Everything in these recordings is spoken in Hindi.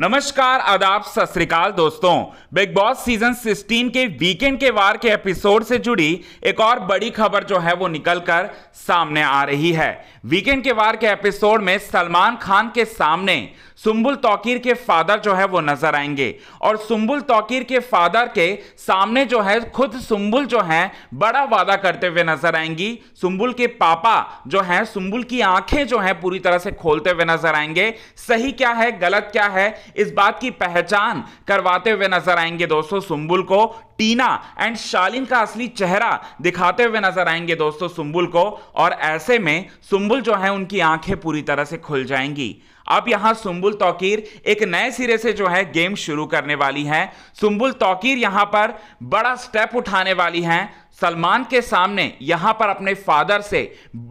नमस्कार आदाब सत श्रीकाल दोस्तों बिग बॉस सीजन 16 के वीकेंड के वार के एपिसोड से जुड़ी एक और बड़ी खबर जो है वो निकल कर सामने आ रही है वीकेंड के वार के एपिसोड में सलमान खान के सामने सुम्बुल तोकीर के फादर जो है वो नजर आएंगे और सुम्बुल तोकीर के फादर के सामने जो है खुद सुम्बुल जो है बड़ा वादा करते हुए नजर आएंगी सुम्बुल के पापा जो है सुम्बुल की आंखें जो है पूरी तरह से खोलते हुए नजर आएंगे सही क्या है गलत क्या है इस बात की पहचान करवाते हुए नजर आएंगे दोस्तों सुम्बुल को टीना एंड शालिन का असली चेहरा दिखाते हुए नजर आएंगे दोस्तों सुम्बुल को और ऐसे में सुम्बुल जो है उनकी आंखें पूरी तरह से खुल जाएंगी अब यहां सुम्बुल तौकीर एक नए सिरे से जो है गेम शुरू करने वाली है सुम्बुल तौकीर यहां पर बड़ा स्टेप उठाने वाली है सलमान के सामने यहां पर अपने फादर से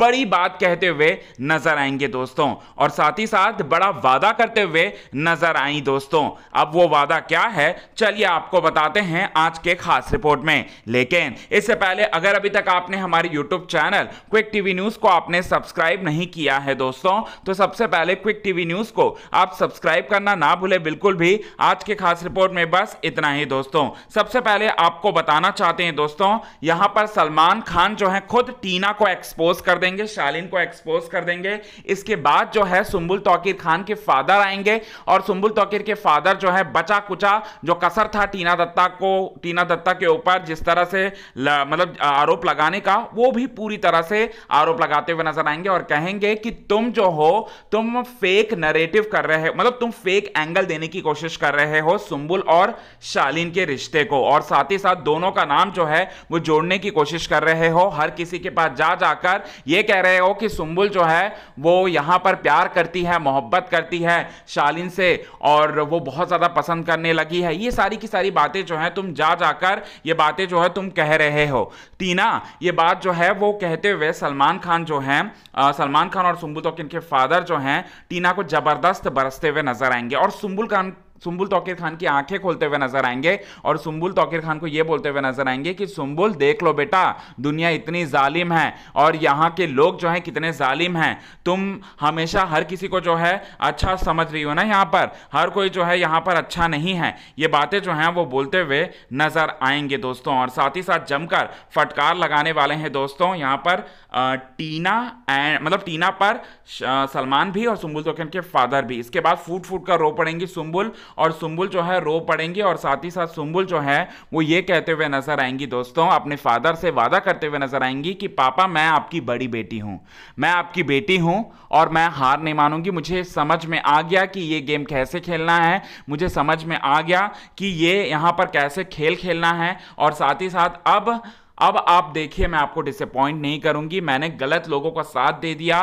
बड़ी बात कहते हुए नजर आएंगे दोस्तों और साथ ही साथ बड़ा वादा करते हुए नजर आई दोस्तों अब वो वादा क्या है चलिए आपको बताते हैं आज के खास रिपोर्ट में लेकिन इससे पहले अगर अभी तक आपने हमारे YouTube channel Quick TV news को आपने सब्सक्राइब नहीं किया है दोस्तों तो सबसे पहले क्विक टीवी न्यूज को आप सब्सक्राइब करना ना भूले बिल्कुल भी आज के खास रिपोर्ट में बस इतना ही दोस्तों सबसे पहले आपको बताना चाहते हैं दोस्तों यहां पर सलमान खान जो है खुद टीना को एक्सपोज कर देंगे शालिन को एक्सपोज कर देंगे इसके बाद जो है सुम्बुल तोकीर खान के फादर आएंगे और सुम्बुल तोकीर के फादर जो है बचा कुचा जो कसर था टीना दत्ता को टीना दत्ता के ऊपर जिस तरह से मतलब आरोप लगाने का वो भी पूरी तरह से आरोप लगाते हुए नजर आएंगे और कहेंगे कि तुम जो हो तुम फेक नरेटिव कर रहे हो मतलब तुम फेक एंगल देने की कोशिश कर रहे हो सुम्बुल और शालीन के रिश्ते को और साथ ही साथ दोनों का नाम जो है वो जोड़ ढूंढने की कोशिश कर रहे हो हर किसी के पास जा जाकर ये कह रहे हो कि सुम्बुल जो है वो यहाँ पर प्यार करती है मोहब्बत करती है शालिन से और वो बहुत ज़्यादा पसंद करने लगी है ये सारी की सारी बातें जो हैं तुम जा जाकर ये बातें जो है तुम कह रहे हो तीना ये बात जो है वो कहते हुए सलमान खान जो हैं सलमान खान और सुम्बुल तो इनके फादर जो हैं टीना को ज़बरदस्त बरसते हुए नजर आएंगे और सुम्बुल खान सुम्बुल तोकिर खान की आंखें खोलते हुए नजर आएंगे और सुम्बुल तोकिर खान को यह बोलते हुए नजर आएंगे कि सुम्बुल देख लो बेटा दुनिया इतनी जालिम है और यहाँ के लोग जो है कितने जालिम हैं तुम हमेशा हर किसी को जो है अच्छा समझ रही हो ना यहाँ पर हर कोई जो है यहाँ पर अच्छा नहीं है ये बातें जो हैं वो बोलते हुए नजर आएंगे दोस्तों और साथ ही साथ जमकर फटकार लगाने वाले हैं दोस्तों यहाँ पर टीना एंड मतलब टीना पर सलमान भी और सुम्बुल तोकिन के फादर भी इसके बाद फूट फूट कर रो पड़ेंगी सुम्बुल और सुम्बुल जो है रो पड़ेंगी और साथ ही साथ सुम्बुल जो है वो ये कहते हुए नजर आएंगी दोस्तों अपने फादर से वादा करते हुए नजर आएंगी कि पापा मैं आपकी बड़ी बेटी हूँ मैं आपकी बेटी हूँ और मैं हार नहीं मानूंगी मुझे समझ में आ गया कि ये गेम कैसे खेलना है मुझे समझ में आ गया कि ये यहाँ पर कैसे खेल खेलना है और साथ ही साथ अब अब आप देखिए मैं आपको डिसअपॉइंट नहीं करूंगी मैंने गलत लोगों का साथ दे दिया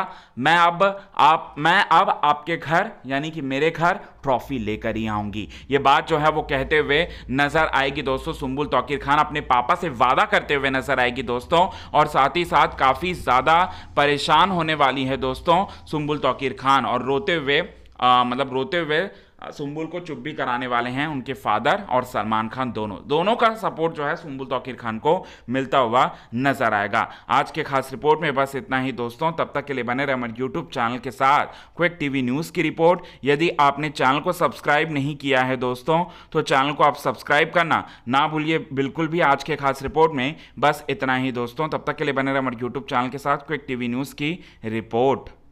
मैं अब आप मैं अब आपके घर यानी कि मेरे घर ट्रॉफी लेकर ही आऊंगी ये बात जो है वो कहते हुए नजर आएगी दोस्तों सुम्बुल तोकीर खान अपने पापा से वादा करते हुए नजर आएगी दोस्तों और साथ ही साथ काफ़ी ज़्यादा परेशान होने वाली है दोस्तों सुम्बुल तोकीर खान और रोते हुए आ, मतलब रोते हुए सुम्बुल को चुप भी कराने वाले हैं उनके फादर और सलमान खान दोनों दोनों का सपोर्ट जो है सुम्बुल तोकिर खान को मिलता हुआ नजर आएगा आज के खास रिपोर्ट में बस इतना ही दोस्तों तब तक के लिए बने रहे हमारे यूट्यूब चैनल के साथ क्विक टीवी न्यूज़ की रिपोर्ट यदि आपने चैनल को सब्सक्राइब नहीं किया है दोस्तों तो चैनल को आप सब्सक्राइब करना ना भूलिए बिल्कुल भी आज के खास रिपोर्ट में बस इतना ही दोस्तों तब तक के लिए बने रहे हमारे यूट्यूब चैनल के साथ क्विक टीवी न्यूज़ की रिपोर्ट